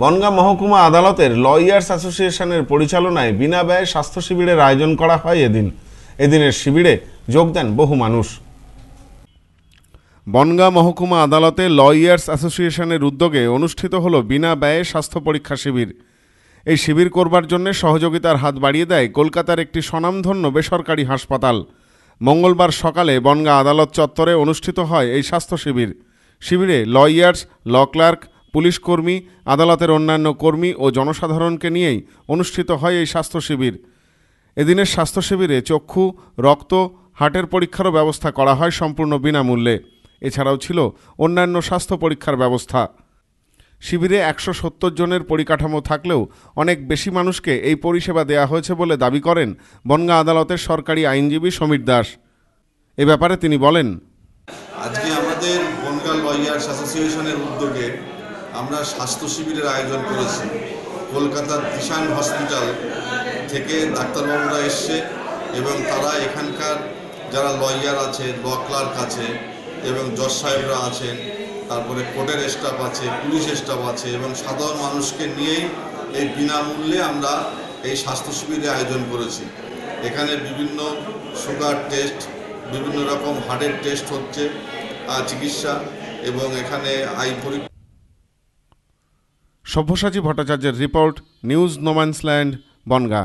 বনগাঁ মহকুমা আদালতের লয়ার্স অ্যাসোসিয়েশনের পরিচালনায় বিনা ব্যয়ে স্বাস্থ্য শিবিরের আয়োজন করা হয় এদিন এদিনের শিবিরে যোগ দেন বহু মানুষ বনগাঁ মহকুমা আদালতে লয়ার্স অ্যাসোসিয়েশনের উদ্যোগে অনুষ্ঠিত হল বিনা ব্যয়ে স্বাস্থ্য পরীক্ষা শিবির এই শিবির করবার জন্য সহযোগিতার হাত বাড়িয়ে দেয় কলকাতার একটি স্বনামধন্য বেসরকারি হাসপাতাল মঙ্গলবার সকালে বনগাঁ আদালত চত্বরে অনুষ্ঠিত হয় এই স্বাস্থ্য শিবির শিবিরে লয়ার্স ল ক্লার্ক পুলিশ কর্মী আদালতের অন্যান্য কর্মী ও জনসাধারণকে নিয়েই অনুষ্ঠিত হয় এই স্বাস্থ্য শিবির এদিনের স্বাস্থ্য শিবিরে চক্ষু রক্ত হার্টের পরীক্ষারও ব্যবস্থা করা হয় সম্পূর্ণ বিনামূল্যে এছাড়াও ছিল অন্যান্য স্বাস্থ্য পরীক্ষার ব্যবস্থা শিবিরে একশো সত্তর জনের পরিকাঠামো থাকলেও অনেক বেশি মানুষকে এই পরিষেবা দেয়া হয়েছে বলে দাবি করেন বনগা আদালতের সরকারি আইনজীবী সমীর দাস এ ব্যাপারে তিনি বলেন আজকে আমাদের বনগা লয়ার্স অ্যাসোসিয়েশনের উদ্যোগে আমরা স্বাস্থ্য শিবিরের আয়োজন করেছি কলকাতার কিষাণ হসপিটাল থেকে ডাক্তারবাবুরা এসছে এবং তারা এখানকার যারা লয়ার আছে ল ক্লার্ক আছে এবং জজ সাহেবরা আছেন তারপরে কোর্টের স্টাফ আছে পুলিশ স্টাফ আছে এবং সাধারণ মানুষকে নিয়েই এই বিনামূল্যে আমরা এই স্বাস্থ্য শিবিরে আয়োজন করেছি এখানে বিভিন্ন সুগার টেস্ট বিভিন্ন রকম হার্টের টেস্ট হচ্ছে চিকিৎসা এবং এখানে আই পরীক্ষা সব্যসাচী ভট্টাচার্যের রিপোর্ট নিউজ নোম্যান্সল্যান্ড বনগা